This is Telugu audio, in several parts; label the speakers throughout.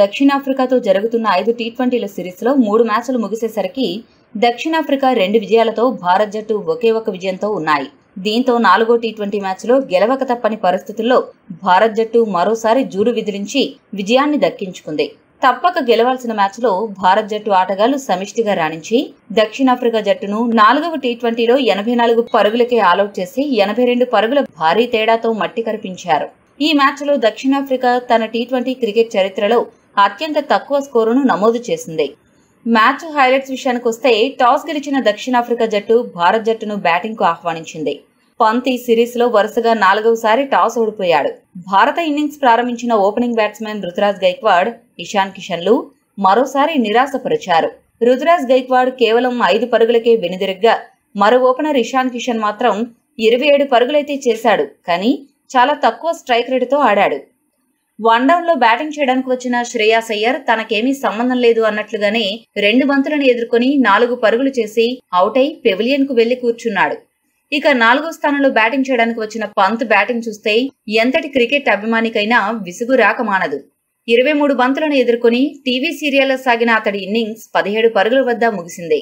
Speaker 1: దక్షిణాఫ్రికాతో జరుగుతున్న ఐదు టీ ట్వంటీల సిరీస్లో మూడు మ్యాచ్లు ముగిసేసరికి దక్షిణాఫ్రికా రెండు విజయాలతో భారత్ జట్టు ఒకే ఒక విజయంతో ఉన్నాయి దీంతో నాలుగో టీ ట్వంటీ మ్యాచ్లో గెలవక తప్పని పరిస్థితుల్లో భారత్ జట్టు మరోసారి జూరు విదిలించి విజయాన్ని దక్కించుకుంది తప్పక గెలవాల్సిన మ్యాచ్లో భారత్ జట్టు ఆటగాళ్లు సమిష్టిగా రాణించి దక్షిణాఫ్రికా జట్టును నాలుగవ టీ ట్వంటీలో ఎనభై నాలుగు పరుగులకే ఆలౌట్ చేసి ఎనభై రెండు పరుగుల భారీ తేడాతో మట్టి కరిపించారు ఈ మ్యాచ్లో దక్షిణాఫ్రికా తన టీ ట్వంటీ క్రికెట్ చరిత్రలో అత్యంత తక్కువ స్కోరును నమోదు చేసింది మ్యాచ్ హైలైట్స్ విషయానికి వస్తే టాస్ గెలిచిన దక్షిణాఫ్రికా జట్టు భారత్ జట్టును బ్యాటింగ్కు ఆహ్వానించింది పంత్ ఈ సిరీస్లో వరుసగా నాలుగవసారి టాస్ ఓడిపోయాడు భారత ఇన్నింగ్స్ ప్రారంభించిన ఓపెనింగ్ బ్యాట్స్మెన్ రుతురాజ్ గైక్వాడ్ ఇషాన్ కిషన్లు మరోసారి నిరాశపరిచారు రుతురాజ్ గైక్వాడ్ కేవలం ఐదు పరుగులకే వెనుదిరగ్గా మరో ఓపెనర్ ఇషాన్ కిషన్ మాత్రం ఇరవై ఏడు పరుగులైతే చేశాడు కానీ చాలా తక్కువ స్ట్రైక్ రేటుతో ఆడాడు వన్డౌన్లో బ్యాటింగ్ చేయడానికి వచ్చిన శ్రేయాస్ సయ్యర్ తనకేమీ సంబంధం లేదు అన్నట్లుగానే రెండు బంతులను ఎదుర్కొని నాలుగు పరుగులు చేసి అవుట్ అయి పెవిలియన్కు వెళ్లి కూర్చున్నాడు ఇక నాలుగో స్థానంలో బ్యాటింగ్ చేయడానికి వచ్చిన పంత్ బ్యాటింగ్ చూస్తే ఎంతటి క్రికెట్ అభిమానికైనా విసుగు రాక మానదు ఇరవై మూడు బంతులను ఎదుర్కొని టీవీ సీరియల్లో సాగిన అతడి ఇన్నింగ్స్ పదిహేడు పరుగుల వద్ద ముగిసింది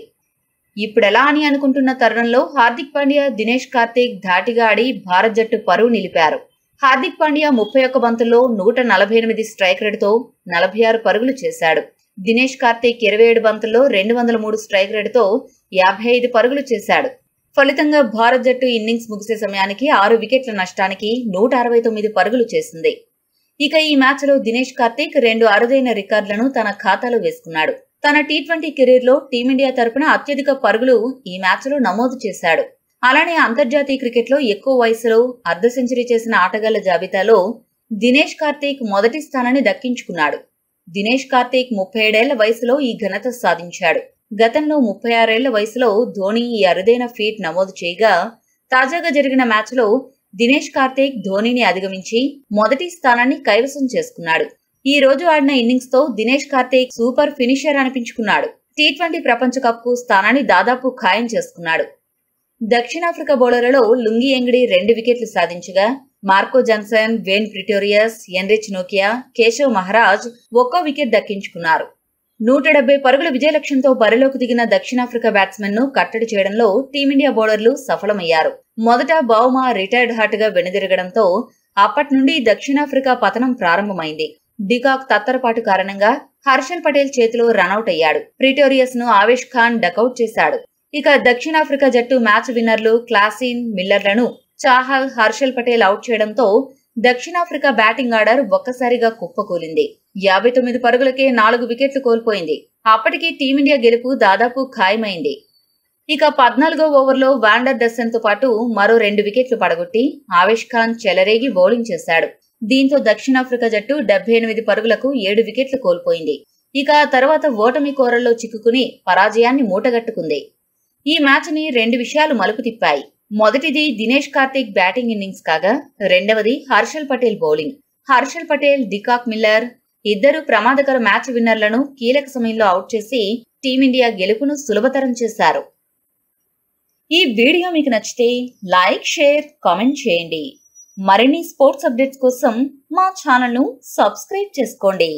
Speaker 1: ఇప్పుడెలా అని అనుకుంటున్న తరుణంలో హార్దిక్ పాండ్యా దినేష్ కార్తీక్ ధాటిగా ఆడి భారత్ జట్టు పరువు నిలిపారు హార్దిక్ పాండ్యా ముప్పై ఒక్క బంతుల్లో నూట నలభై ఎనిమిది స్ట్రైక్ రేటుతో నలభై ఆరు పరుగులు చేశాడు దినేష్ కార్తీక్ ఇరవై ఏడు బంతుల్లో రెండు వందల మూడు స్ట్రైక్ రేటుతో యాభై ఐదు పరుగులు చేశాడు ఫలితంగా భారత్ జట్టు ఇన్నింగ్స్ ముగిసే సమయానికి ఆరు వికెట్ల నష్టానికి నూట అరవై తొమ్మిది పరుగులు చేసింది ఇక ఈ మ్యాచ్లో దినేష్ కార్తీక్ రెండు అరుదైన రికార్డులను తన ఖాతాలో వేసుకున్నాడు తన టీ ట్వంటీ కెరీర్లో టీమిండియా తరపున అత్యధిక పరుగులు ఈ మ్యాచ్లో నమోదు చేశాడు అలానే అంతర్జాతీయ క్రికెట్లో ఎక్కువ వయసులో అర్ధ సెంచరీ చేసిన ఆటగాళ్ల జాబితాలో దినేష్ కార్తీక్ మొదటి స్థానాన్ని దక్కించుకున్నాడు దినేష్ కార్తీక్ ముప్పై ఏడేళ్ల వయసులో ఈ ఘనత సాధించాడు గతంలో ముప్పై ఆరేళ్ల వయసులో ధోని ఈ అరుదైన ఫీట్ నమోదు చేయగా తాజాగా జరిగిన మ్యాచ్లో దినేష్ కార్తీక్ ధోనిని అధిగమించి మొదటి స్థానాన్ని కైవసం చేసుకున్నాడు ఈ రోజు ఆడిన ఇన్నింగ్స్ తో దినేష్ కార్తీక్ సూపర్ ఫినిషర్ అనిపించుకున్నాడు టీ ట్వంటీ ప్రపంచ కప్ కు స్థానాన్ని దాదాపు ఖాయం చేసుకున్నాడు దక్షిణాఫ్రికా బౌలర్లలో లుంగి ఎంగిడి రెండు వికెట్లు సాధించగా Marco Jansen Dwaine Pretorius Anrich నోకియా కేశవ్ మహారాజ్ ఒక్కో వికెట్ దక్కించుకున్నారు నూట డెబ్బై పరుగుల విజయ లక్ష్యంతో బరిలోకి దిగిన దక్షిణాఫ్రికా బ్యాట్స్మెన్ ను కట్టడి చేయడంలో టీమిండియా బౌలర్లు సఫలమయ్యారు మొదట బౌమా రిటైర్డ్ హాట్ గా వెనుదిరగడంతో అప్పటి నుండి దక్షిణాఫ్రికా పతనం ప్రారంభమైంది డికాక్ తత్తరపాటు కారణంగా హర్షల్ పటేల్ చేతిలో రనౌట్ అయ్యాడు ప్రిటోరియస్ ను ఆవేష్ ఖాన్ డకౌట్ చేశాడు ఇక దక్షిణాఫ్రికా జట్టు మ్యాచ్ విన్నర్లు క్లాసిన్ మిల్లర్లను చాహల్ హర్షల్ పటేల్ అవుట్ చేయడంతో దక్షిణాఫ్రికా బ్యాటింగ్ ఆర్డర్ ఒక్కసారిగా కుప్పకూలింది యాభై తొమ్మిది పరుగులకే నాలుగు వికెట్లు కోల్పోయింది అప్పటికే టీమిండియా గెలుపు దాదాపు ఖాయమైంది ఇక పద్నాలుగో ఓవర్లో వాండర్ డస్సన్ తో పాటు మరో రెండు వికెట్లు పడగొట్టి ఆవేష్ ఖాన్ చెలరేగి బౌలింగ్ చేశాడు దీంతో దక్షిణాఫ్రికా జట్టు డెబ్బై ఎనిమిది పరుగులకు ఏడు వికెట్లు కోల్పోయింది ఇక తర్వాత ఓటమి కోరల్లో చిక్కుకుని పరాజయాన్ని మూటగట్టుకుంది ఈ మ్యాచ్ని రెండు విషయాలు మలుపు తిప్పాయి మొదటిది దినేష్ కార్తిక్ బ్యాటింగ్ ఇన్నింగ్స్ కాగా రెండవది Harshal Patel bowling Harshal Patel de Kock Miller ఇద్దరు ప్రమాదకర మ్యాచ్ విన్నర్లను కీలక సమయంలో అవుట్ చేసి టీమిండియా గెలుపును సులభతరం చేశారు ఈ వీడియో మీకు నచ్చితే లైక్ షేర్ కామెంట్ చేయండి మరిన్ని స్పోర్ట్స్ అప్డేట్స్ కోసం మా ఛానల్ను సబ్స్క్రైబ్ చేసుకోండి